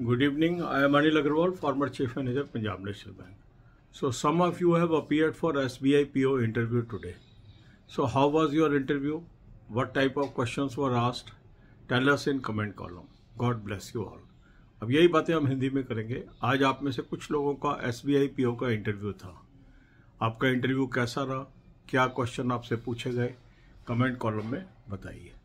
good evening I am Anil Agrawal former chief manager Punjab National Bank so some of you have appear for S B I P O interview today so how was your interview what type of question were asked tell us in comment column God bless you all अब यही बातें हम हिंदी में करेंगे आज आप में से कुछ लोगों का S B I P O का इंटरव्यू था आपका इंटरव्यू कैसा रहा क्या क्वेश्चन आपसे पूछे गए कमेंट कॉलम में बताइए